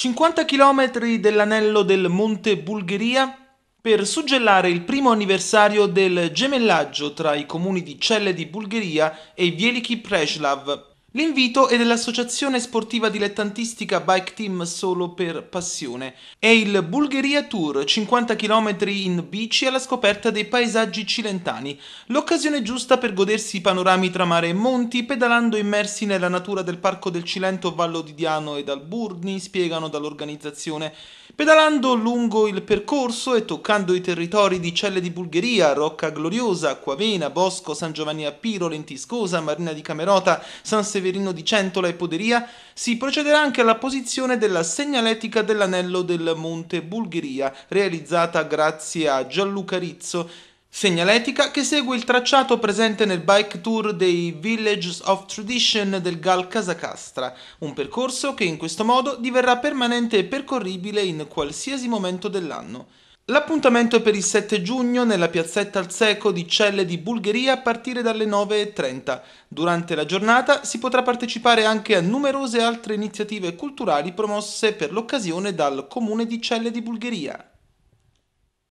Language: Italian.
50 km dell'anello del Monte Bulgheria per suggellare il primo anniversario del gemellaggio tra i comuni di Celle di Bulgheria e Vieliki Preslav. L'invito è dell'associazione sportiva dilettantistica Bike Team Solo per Passione. È il Bulgaria Tour, 50 km in bici alla scoperta dei paesaggi cilentani. L'occasione giusta per godersi i panorami tra mare e monti, pedalando immersi nella natura del Parco del Cilento Vallo di Diano e dal Burni, spiegano dall'organizzazione. Pedalando lungo il percorso e toccando i territori di Celle di Bulgaria, Rocca Gloriosa, Acquavena, Bosco, San Giovanni a Piro, Lentiscosa, Marina di Camerota, San Sebastiano, Severino di Centola e Poderia, si procederà anche alla posizione della segnaletica dell'anello del Monte Bulgheria, realizzata grazie a Gianluca Rizzo, Segnaletica che segue il tracciato presente nel bike tour dei Villages of Tradition del Gal Casacastra, un percorso che in questo modo diverrà permanente e percorribile in qualsiasi momento dell'anno. L'appuntamento è per il 7 giugno nella piazzetta al Seco di Celle di Bulgaria a partire dalle 9.30. Durante la giornata si potrà partecipare anche a numerose altre iniziative culturali promosse per l'occasione dal Comune di Celle di Bulgaria.